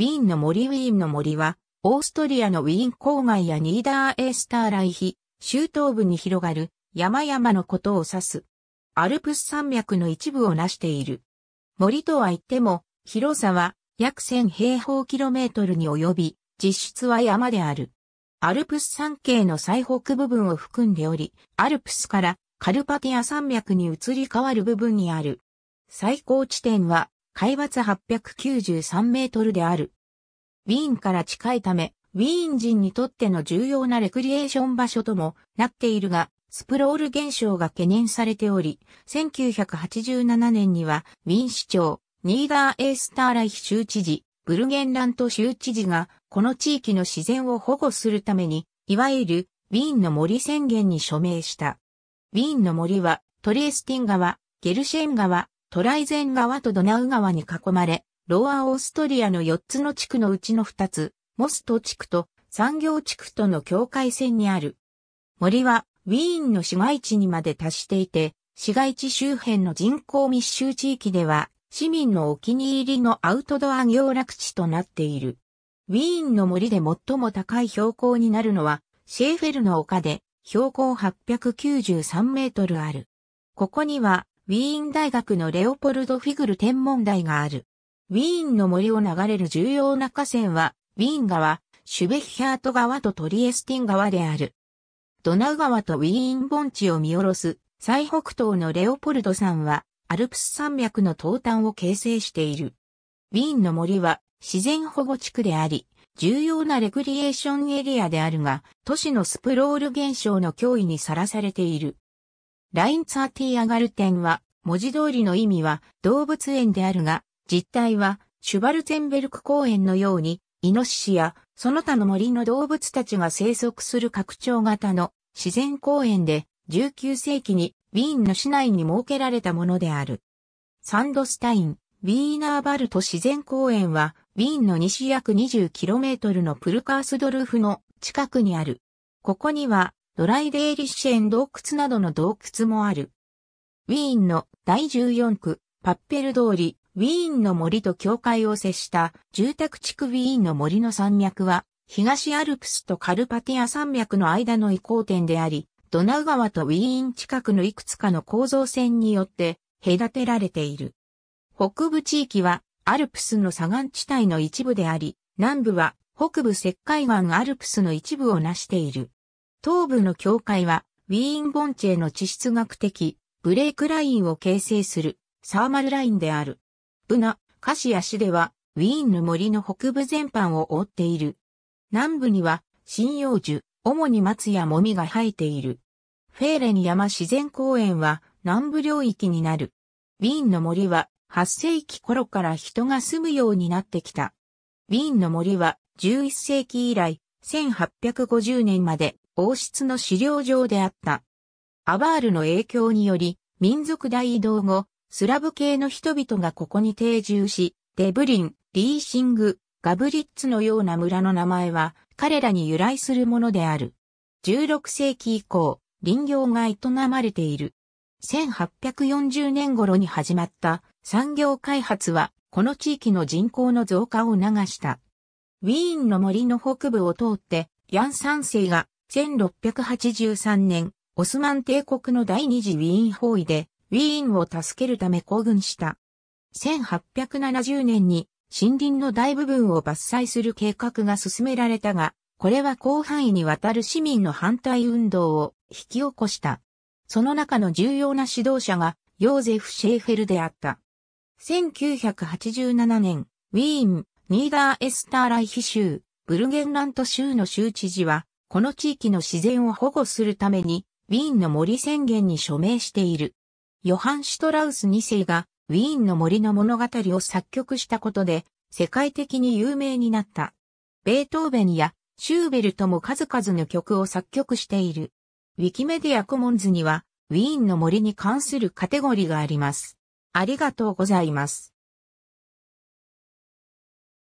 ウィーンの森ウィーンの森は、オーストリアのウィーン郊外やニーダーエースターライヒ、州東部に広がる山々のことを指す。アルプス山脈の一部を成している。森とは言っても、広さは約1000平方キロメートルに及び、実質は山である。アルプス山系の最北部分を含んでおり、アルプスからカルパティア山脈に移り変わる部分にある。最高地点は海抜893メートルである。ウィーンから近いため、ウィーン人にとっての重要なレクリエーション場所ともなっているが、スプロール現象が懸念されており、1987年にはウィーン市長、ニーダー・エースターライヒ州知事、ブルゲンラント州知事が、この地域の自然を保護するために、いわゆるウィーンの森宣言に署名した。ウィーンの森は、トレースティン川、ゲルシェン川、トライゼン川とドナウ川に囲まれ、ローアオーストリアの4つの地区のうちの2つ、モスト地区と産業地区との境界線にある。森はウィーンの市街地にまで達していて、市街地周辺の人口密集地域では市民のお気に入りのアウトドア行楽地となっている。ウィーンの森で最も高い標高になるのはシェーフェルの丘で標高893メートルある。ここにはウィーン大学のレオポルド・フィグル天文台がある。ウィーンの森を流れる重要な河川は、ウィーン川、シュベヒャート川とトリエスティン川である。ドナウ川とウィーン盆地を見下ろす、最北東のレオポルド山は、アルプス山脈の東端を形成している。ウィーンの森は自然保護地区であり、重要なレクリエーションエリアであるが、都市のスプロール現象の脅威にさらされている。ラインツァーティアガルテンは、文字通りの意味は動物園であるが、実態はシュバルツェンベルク公園のように、イノシシやその他の森の動物たちが生息する拡張型の自然公園で、19世紀にウィーンの市内に設けられたものである。サンドスタイン、ウィーナーバルト自然公園は、ウィーンの西約 20km のプルカースドルフの近くにある。ここにはドライデーリッシェン洞窟などの洞窟もある。ウィーンの第14区、パッペル通り、ウィーンの森と境界を接した住宅地区ウィーンの森の山脈は、東アルプスとカルパティア山脈の間の移行点であり、ドナウ川とウィーン近くのいくつかの構造線によって隔てられている。北部地域はアルプスの砂岩地帯の一部であり、南部は北部石灰岩アルプスの一部を成している。東部の教会は、ウィーン盆地への地質学的、ブレークラインを形成する、サーマルラインである。ブナ、カシア市では、ウィーンの森の北部全般を覆っている。南部には、針葉樹、主に松やもみが生えている。フェーレニ山自然公園は、南部領域になる。ウィーンの森は、8世紀頃から人が住むようになってきた。ウィーンの森は、11世紀以来、1850年まで王室の資料上であった。アバールの影響により、民族大移動後、スラブ系の人々がここに定住し、デブリン、リーシング、ガブリッツのような村の名前は彼らに由来するものである。16世紀以降、林業が営まれている。1840年頃に始まった産業開発はこの地域の人口の増加を促した。ウィーンの森の北部を通ってヤン三世が1683年、オスマン帝国の第二次ウィーン包囲で、ウィーンを助けるため行軍した。1870年に森林の大部分を伐採する計画が進められたが、これは広範囲にわたる市民の反対運動を引き起こした。その中の重要な指導者がヨーゼフ・シェーフェルであった。1987年、ウィーン、ニーダーエスターライヒ州、ブルゲンラント州の州知事は、この地域の自然を保護するために、ウィーンの森宣言に署名している。ヨハン・シュトラウス2世が、ウィーンの森の物語を作曲したことで、世界的に有名になった。ベートーベンやシューベルトも数々の曲を作曲している。ウィキメディアコモンズには、ウィーンの森に関するカテゴリーがあります。ありがとうございます。